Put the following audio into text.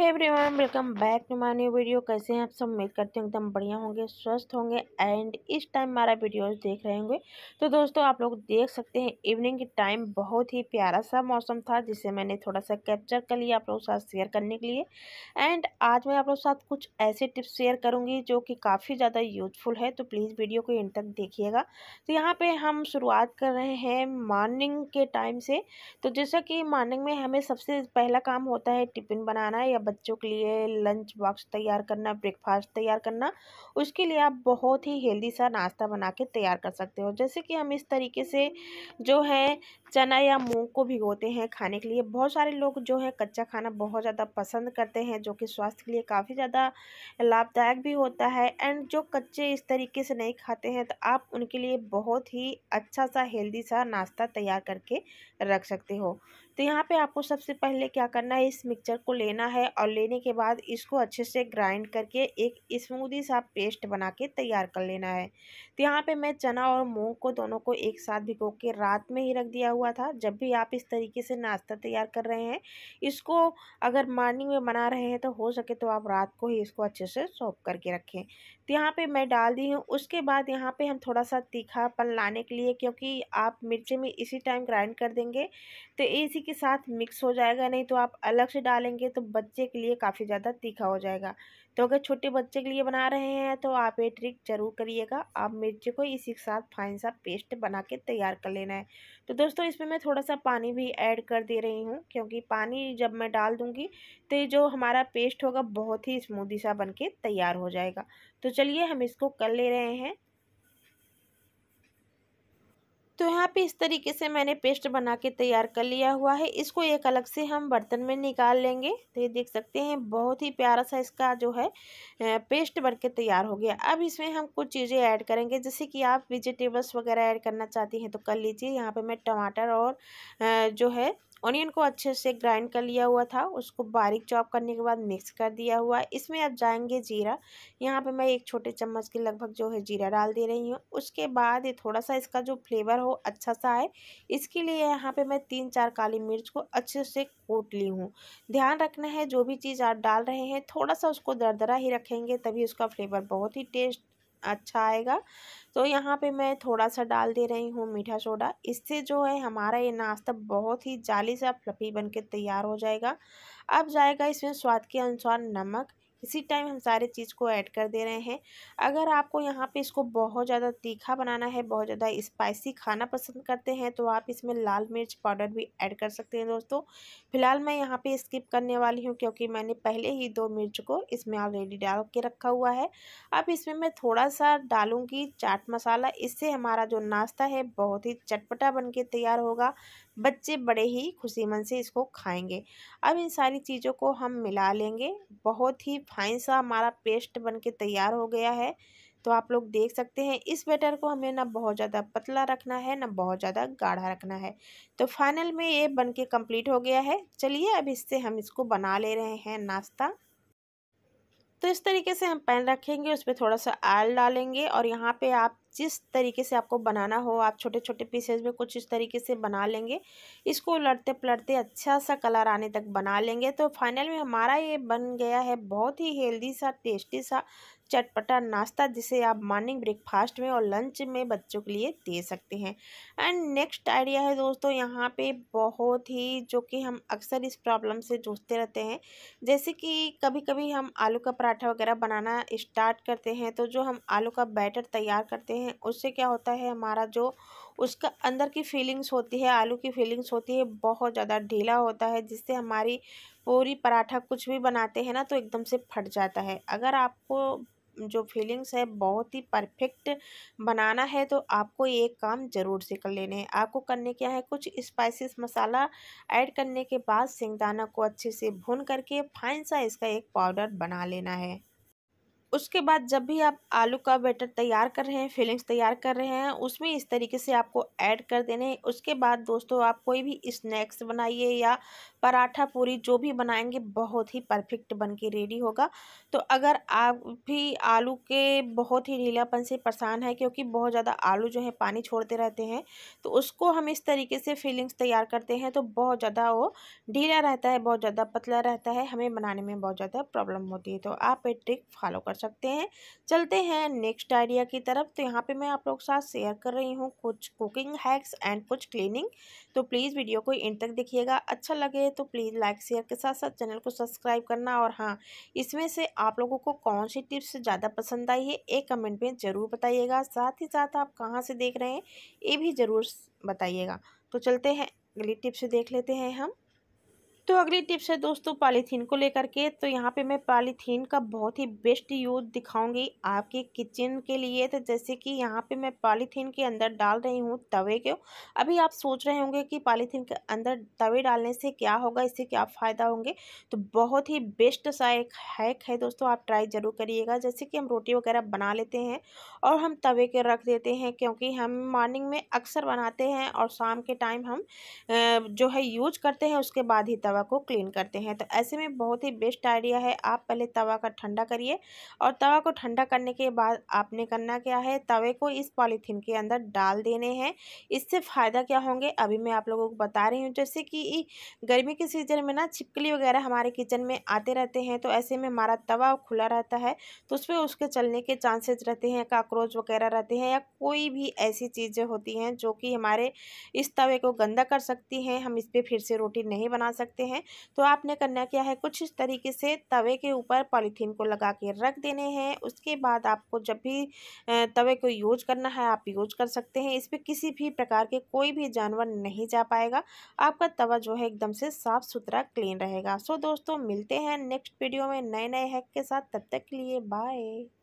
hey everyone welcome back to my new video कैसे हैं आप सब उम्मीद करते हैं एकदम बढ़िया होंगे स्वस्थ होंगे एंड इस टाइम हमारा वीडियोस देख रहे होंगे तो दोस्तों आप लोग देख सकते हैं इवनिंग के टाइम बहुत ही प्यारा सा मौसम था जिसे मैंने थोड़ा सा कैप्चर कर लिया आप लोगों के साथ शेयर करने के लिए एंड आज मैं आप लोग साथ कुछ ऐसे टिप्स शेयर करूँगी जो कि काफ़ी ज़्यादा यूजफुल है तो प्लीज़ वीडियो को इन तक देखिएगा तो यहाँ पर हम शुरुआत कर रहे हैं मॉर्निंग के टाइम से तो जैसा कि मॉर्निंग में हमें सबसे पहला काम होता है टिफ़िन बनाना या बच्चों के लिए लंच बॉक्स तैयार करना ब्रेकफास्ट तैयार करना उसके लिए आप बहुत ही हेल्दी सा नाश्ता बना के तैयार कर सकते हो जैसे कि हम इस तरीके से जो है चना या मूंग को भिगोते हैं खाने के लिए बहुत सारे लोग जो है कच्चा खाना बहुत ज़्यादा पसंद करते हैं जो कि स्वास्थ्य के लिए काफ़ी ज़्यादा लाभदायक भी होता है एंड जो कच्चे इस तरीके से नहीं खाते हैं तो आप उनके लिए बहुत ही अच्छा सा हेल्दी सा नाश्ता तैयार करके रख सकते हो तो यहाँ पे आपको सबसे पहले क्या करना है इस मिक्सचर को लेना है और लेने के बाद इसको अच्छे से ग्राइंड करके एक स्मूदी सा पेस्ट बना के तैयार कर लेना है तो यहाँ पे मैं चना और मूंग को दोनों को एक साथ भिगो के रात में ही रख दिया हुआ था जब भी आप इस तरीके से नाश्ता तैयार कर रहे हैं इसको अगर मॉर्निंग में बना रहे हैं तो हो सके तो आप रात को ही इसको अच्छे से सौंप करके रखें तो यहाँ पर मैं डाल दी हूँ उसके बाद यहाँ पर हम थोड़ा सा तीखापन लाने के लिए क्योंकि आप मिर्ची में इसी टाइम ग्राइंड कर देंगे तो इसी के साथ मिक्स हो जाएगा नहीं तो आप अलग से डालेंगे तो बच्चे के लिए काफ़ी ज़्यादा तीखा हो जाएगा तो अगर छोटे बच्चे के लिए बना रहे हैं तो आप ये ट्रिक ज़रूर करिएगा आप मिर्ची को इसी के साथ फाइन सा पेस्ट बना के तैयार कर लेना है तो दोस्तों इसमें मैं थोड़ा सा पानी भी ऐड कर दे रही हूँ क्योंकि पानी जब मैं डाल दूँगी तो ये जो हमारा पेस्ट होगा बहुत ही स्मूदी सा बन के तैयार हो जाएगा तो चलिए हम इसको कर ले रहे हैं तो यहाँ पे इस तरीके से मैंने पेस्ट बना के तैयार कर लिया हुआ है इसको एक अलग से हम बर्तन में निकाल लेंगे तो ये देख सकते हैं बहुत ही प्यारा सा इसका जो है पेस्ट बन के तैयार हो गया अब इसमें हम कुछ चीज़ें ऐड करेंगे जैसे कि आप वेजिटेबल्स वगैरह ऐड करना चाहती हैं तो कर लीजिए यहाँ पर मैं टमाटर और जो है ऑनियन को अच्छे से ग्राइंड कर लिया हुआ था उसको बारीक चॉप करने के बाद मिक्स कर दिया हुआ है इसमें अब जाएंगे जीरा यहाँ पे मैं एक छोटे चम्मच के लगभग जो है जीरा डाल दे रही हूँ उसके बाद ये थोड़ा सा इसका जो फ्लेवर हो अच्छा सा आए इसके लिए यहाँ पे मैं तीन चार काली मिर्च को अच्छे से कोट ली हूँ ध्यान रखना है जो भी चीज़ आप डाल रहे हैं थोड़ा सा उसको दरदरा ही रखेंगे तभी उसका फ्लेवर बहुत ही टेस्ट अच्छा आएगा तो यहाँ पे मैं थोड़ा सा डाल दे रही हूँ मीठा सोडा इससे जो है हमारा ये नाश्ता बहुत ही जाली सा फ्लफ़ी बन के तैयार हो जाएगा अब जाएगा इसमें स्वाद के अनुसार नमक इसी टाइम हम सारे चीज़ को ऐड कर दे रहे हैं अगर आपको यहाँ पे इसको बहुत ज़्यादा तीखा बनाना है बहुत ज़्यादा स्पाइसी खाना पसंद करते हैं तो आप इसमें लाल मिर्च पाउडर भी ऐड कर सकते हैं दोस्तों फिलहाल मैं यहाँ पे स्किप करने वाली हूँ क्योंकि मैंने पहले ही दो मिर्च को इसमें ऑलरेडी डाल के रखा हुआ है अब इसमें मैं थोड़ा सा डालूँगी चाट मसाला इससे हमारा जो नाश्ता है बहुत ही चटपटा बन के तैयार होगा बच्चे बड़े ही खुशी मन से इसको खाएंगे अब इन सारी चीज़ों को हम मिला लेंगे बहुत ही फाइन सा हमारा पेस्ट बन के तैयार हो गया है तो आप लोग देख सकते हैं इस बैटर को हमें ना बहुत ज़्यादा पतला रखना है ना बहुत ज़्यादा गाढ़ा रखना है तो फाइनल में ये बन के कम्प्लीट हो गया है चलिए अब इससे हम इसको बना ले रहे हैं नाश्ता तो इस तरीके से हम पैन रखेंगे उस पर थोड़ा सा आयल डालेंगे और यहाँ पे आप जिस तरीके से आपको बनाना हो आप छोटे छोटे पीसेज में कुछ इस तरीके से बना लेंगे इसको उलटते पलटते अच्छा सा कलर आने तक बना लेंगे तो फाइनल में हमारा ये बन गया है बहुत ही हेल्दी सा टेस्टी सा चटपटा नाश्ता जिसे आप मॉर्निंग ब्रेकफास्ट में और लंच में बच्चों के लिए दे सकते हैं एंड नेक्स्ट आइडिया है दोस्तों यहाँ पे बहुत ही जो कि हम अक्सर इस प्रॉब्लम से जूझते रहते हैं जैसे कि कभी कभी हम आलू का पराठा वगैरह बनाना स्टार्ट करते हैं तो जो हम आलू का बैटर तैयार करते हैं उससे क्या होता है हमारा जो उसका अंदर की फीलिंग्स होती है आलू की फीलिंग्स होती है बहुत ज़्यादा ढीला होता है जिससे हमारी पूरी पराठा कुछ भी बनाते हैं ना तो एकदम से फट जाता है अगर आपको जो फीलिंग्स है बहुत ही परफेक्ट बनाना है तो आपको ये काम ज़रूर से कर लेने हैं आपको करने क्या है कुछ स्पाइसेस मसाला ऐड करने के बाद सिंगदाना को अच्छे से भून करके फाइन सा इसका एक पाउडर बना लेना है उसके बाद जब भी आप आलू का बैटर तैयार कर रहे हैं फिलिंग्स तैयार कर रहे हैं उसमें इस तरीके से आपको ऐड कर देने हैं उसके बाद दोस्तों आप कोई भी स्नैक्स बनाइए या पराठा पूरी जो भी बनाएंगे बहुत ही परफेक्ट बन के रेडी होगा तो अगर आप भी आलू के बहुत ही ढीलापन से परेशान है क्योंकि बहुत ज़्यादा आलू जो है पानी छोड़ते रहते हैं तो उसको हम इस तरीके से फिलिंग्स तैयार करते हैं तो बहुत ज़्यादा वो ढीला रहता है बहुत ज़्यादा पतला रहता है हमें बनाने में बहुत ज़्यादा प्रॉब्लम होती है तो आप ये ट्रिक फॉलो कर सकते हैं चलते हैं नेक्स्ट आइडिया की तरफ तो यहाँ पे मैं आप लोग के साथ शेयर कर रही हूँ कुछ कुकिंग हैक्स एंड कुछ क्लीनिंग तो प्लीज़ वीडियो को इन तक देखिएगा अच्छा लगे तो प्लीज़ लाइक शेयर के साथ साथ चैनल को सब्सक्राइब करना और हाँ इसमें से आप लोगों को कौन सी टिप्स ज़्यादा पसंद आई है एक कमेंट में ज़रूर बताइएगा साथ ही साथ आप कहाँ से देख रहे हैं ये भी ज़रूर बताइएगा तो चलते हैं अगली टिप्स देख लेते हैं हम तो अगली टिप्स है दोस्तों पॉलीथीन को लेकर के तो यहाँ पे मैं पॉलीथीन का बहुत ही बेस्ट यूज दिखाऊंगी आपके किचन के लिए तो जैसे कि यहाँ पे मैं पॉलीथीन के अंदर डाल रही हूँ तवे को अभी आप सोच रहे होंगे कि पॉलीथीन के अंदर तवे डालने से क्या होगा इससे क्या फ़ायदा होंगे तो बहुत ही बेस्ट सा एक हैक है दोस्तों आप ट्राई ज़रूर करिएगा जैसे कि हम रोटी वगैरह बना लेते हैं और हम तवे के रख देते हैं क्योंकि हम मॉर्निंग में अक्सर बनाते हैं और शाम के टाइम हम जो है यूज करते हैं उसके बाद ही तवा तवा को क्लीन करते हैं तो ऐसे में बहुत ही बेस्ट आइडिया है आप पहले तवा का ठंडा करिए और तवा को ठंडा करने के बाद आपने करना क्या है तवे को इस पॉलीथीन के अंदर डाल देने हैं इससे फ़ायदा क्या होंगे अभी मैं आप लोगों को बता रही हूँ जैसे कि गर्मी के सीजन में ना छिपकली वगैरह हमारे किचन में आते रहते हैं तो ऐसे में हमारा तवा खुला रहता है तो उस पर उसके चलने के चांसेज रहते हैं काकरोच वगैरह रहते हैं या कोई भी ऐसी चीज़ें होती हैं जो कि हमारे इस तवे को गंदा कर सकती हैं हम इस पर फिर से रोटी नहीं बना सकते हैं तो आपने करना क्या है कुछ इस तरीके से तवे के ऊपर पॉलीथीन को लगा के रख देने हैं उसके बाद आपको जब भी तवे को यूज करना है आप यूज कर सकते हैं इस पर किसी भी प्रकार के कोई भी जानवर नहीं जा पाएगा आपका तवा जो है एकदम से साफ़ सुथरा क्लीन रहेगा सो दोस्तों मिलते हैं नेक्स्ट वीडियो में नए नए हैक के साथ तब तक के लिए बाय